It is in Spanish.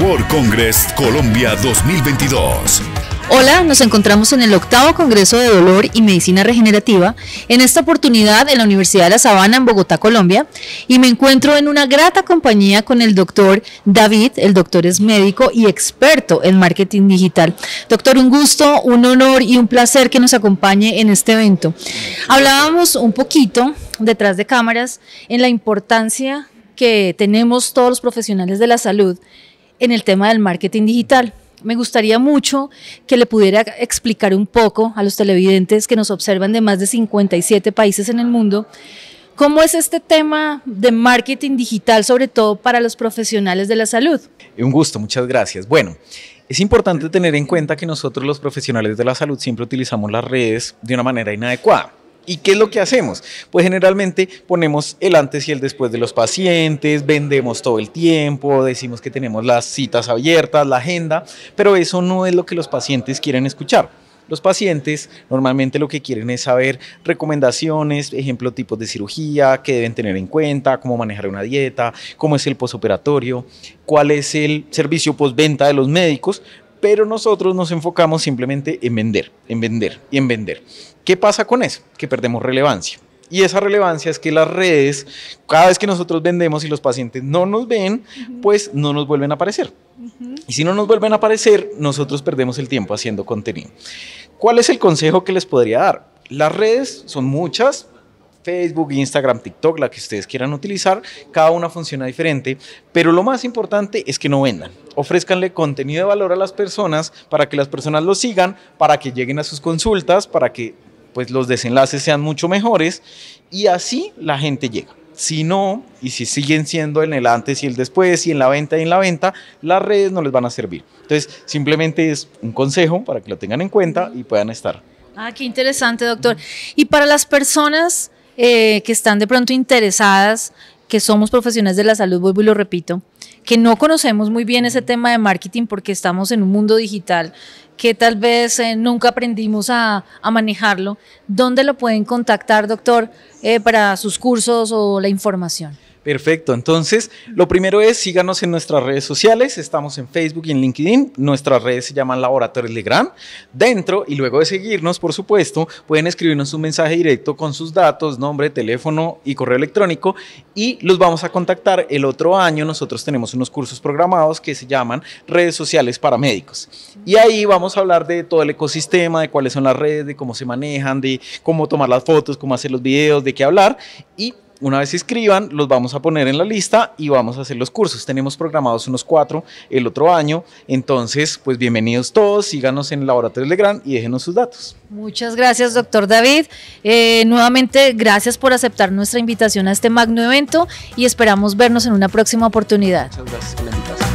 World Colombia 2022. Hola, nos encontramos en el octavo Congreso de Dolor y Medicina Regenerativa, en esta oportunidad en la Universidad de La Sabana, en Bogotá, Colombia, y me encuentro en una grata compañía con el doctor David, el doctor es médico y experto en marketing digital. Doctor, un gusto, un honor y un placer que nos acompañe en este evento. Hablábamos un poquito detrás de cámaras en la importancia que tenemos todos los profesionales de la salud en el tema del marketing digital. Me gustaría mucho que le pudiera explicar un poco a los televidentes que nos observan de más de 57 países en el mundo, cómo es este tema de marketing digital, sobre todo para los profesionales de la salud. Eh, un gusto, muchas gracias. Bueno, es importante tener en cuenta que nosotros los profesionales de la salud siempre utilizamos las redes de una manera inadecuada. ¿Y qué es lo que hacemos? Pues generalmente ponemos el antes y el después de los pacientes, vendemos todo el tiempo, decimos que tenemos las citas abiertas, la agenda, pero eso no es lo que los pacientes quieren escuchar. Los pacientes normalmente lo que quieren es saber recomendaciones, ejemplo, tipos de cirugía que deben tener en cuenta, cómo manejar una dieta, cómo es el posoperatorio, cuál es el servicio postventa de los médicos, pero nosotros nos enfocamos simplemente en vender, en vender y en vender. ¿Qué pasa con eso? Que perdemos relevancia. Y esa relevancia es que las redes, cada vez que nosotros vendemos y los pacientes no nos ven, pues no nos vuelven a aparecer. Y si no nos vuelven a aparecer, nosotros perdemos el tiempo haciendo contenido. ¿Cuál es el consejo que les podría dar? Las redes son muchas, Facebook, Instagram, TikTok, la que ustedes quieran utilizar. Cada una funciona diferente, pero lo más importante es que no vendan. Ofrezcanle contenido de valor a las personas para que las personas lo sigan, para que lleguen a sus consultas, para que pues los desenlaces sean mucho mejores y así la gente llega. Si no, y si siguen siendo en el antes y el después, y en la venta y en la venta, las redes no les van a servir. Entonces, simplemente es un consejo para que lo tengan en cuenta y puedan estar. Ah, qué interesante, doctor. Y para las personas eh, que están de pronto interesadas, que somos profesionales de la salud, vuelvo y lo repito, que no conocemos muy bien ese tema de marketing porque estamos en un mundo digital que tal vez eh, nunca aprendimos a, manejarlo, ¿dónde lo pueden contactar, doctor, eh, para sus cursos o la información? Perfecto, entonces lo primero es síganos en nuestras redes sociales, estamos en Facebook y en LinkedIn, nuestras redes se llaman Laboratorios Legrand, dentro y luego de seguirnos, por supuesto, pueden escribirnos un mensaje directo con sus datos, nombre, teléfono y correo electrónico y los vamos a contactar el otro año, nosotros tenemos unos cursos programados que se llaman redes sociales para médicos y ahí vamos a hablar de todo el ecosistema, de cuáles son las redes, de cómo se manejan, de cómo tomar las fotos, cómo hacer los videos, de qué hablar y una vez se inscriban, los vamos a poner en la lista y vamos a hacer los cursos. Tenemos programados unos cuatro el otro año. Entonces, pues bienvenidos todos, síganos en Laboratorios Legrand y déjenos sus datos. Muchas gracias, doctor David. Eh, nuevamente, gracias por aceptar nuestra invitación a este magno evento y esperamos vernos en una próxima oportunidad. Muchas gracias por la invitación.